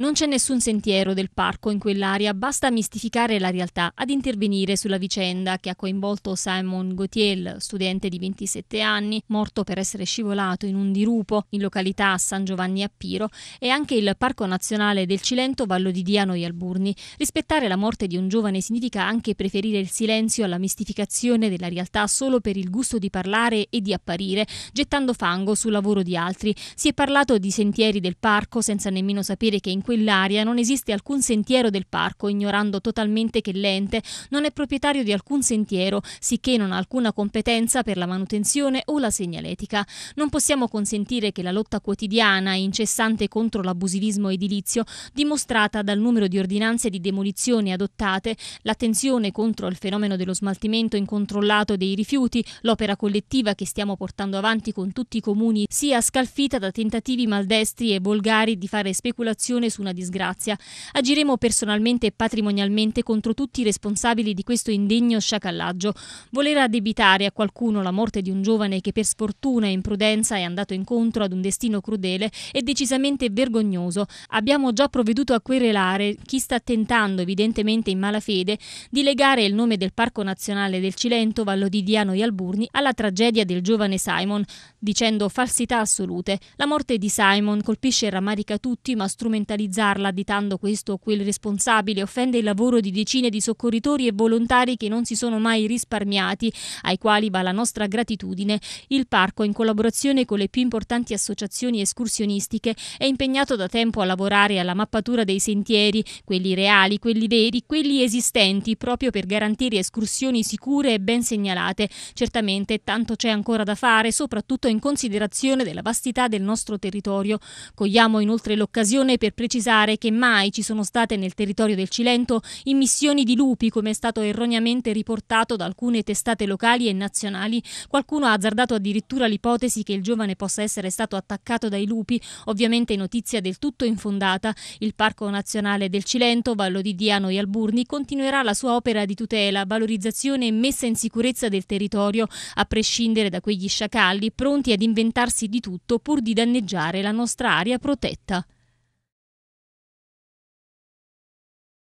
Non c'è nessun sentiero del parco in quell'area, basta mistificare la realtà ad intervenire sulla vicenda che ha coinvolto Simon Gauthier, studente di 27 anni, morto per essere scivolato in un dirupo in località San Giovanni a Piro, e anche il Parco Nazionale del Cilento Vallo di Diano e Alburni. Rispettare la morte di un giovane significa anche preferire il silenzio alla mistificazione della realtà solo per il gusto di parlare e di apparire, gettando fango sul lavoro di altri. Si è parlato di sentieri del parco senza nemmeno sapere che in quell'area, non esiste alcun sentiero del parco, ignorando totalmente che l'ente non è proprietario di alcun sentiero, sicché non ha alcuna competenza per la manutenzione o la segnaletica. Non possiamo consentire che la lotta quotidiana e incessante contro l'abusivismo edilizio, dimostrata dal numero di ordinanze di demolizione adottate, l'attenzione contro il fenomeno dello smaltimento incontrollato dei rifiuti, l'opera collettiva che stiamo portando avanti con tutti i comuni, sia scalfita da tentativi maldestri e volgari di fare speculazione su nessuna disgrazia. Agiremo personalmente e patrimonialmente contro tutti i responsabili di questo indegno sciacallaggio. Voler addebitare a qualcuno la morte di un giovane che per sfortuna e imprudenza è andato incontro ad un destino crudele è decisamente vergognoso. Abbiamo già provveduto a querelare chi sta tentando, evidentemente in mala fede, di legare il nome del Parco Nazionale del Cilento, Vallo di Diano e Alburni alla tragedia del giovane Simon, dicendo falsità assolute. La morte di Simon colpisce e rammarica tutti, ma strumentalizza utilizzarla ditando questo o quel responsabile offende il lavoro di decine di soccorritori e volontari che non si sono mai risparmiati, ai quali va la nostra gratitudine, il parco in collaborazione con le più importanti associazioni escursionistiche è impegnato da tempo a lavorare alla mappatura dei sentieri, quelli reali, quelli veri, quelli esistenti, proprio per garantire escursioni sicure e ben segnalate. Certamente tanto c'è ancora da fare, soprattutto in considerazione della vastità del nostro territorio. Cogliamo inoltre l'occasione per precisare precisare che mai ci sono state nel territorio del Cilento immissioni di lupi, come è stato erroneamente riportato da alcune testate locali e nazionali. Qualcuno ha azzardato addirittura l'ipotesi che il giovane possa essere stato attaccato dai lupi, ovviamente notizia del tutto infondata. Il Parco Nazionale del Cilento, Vallo di Diano e Alburni continuerà la sua opera di tutela, valorizzazione e messa in sicurezza del territorio, a prescindere da quegli sciacalli pronti ad inventarsi di tutto pur di danneggiare la nostra area protetta.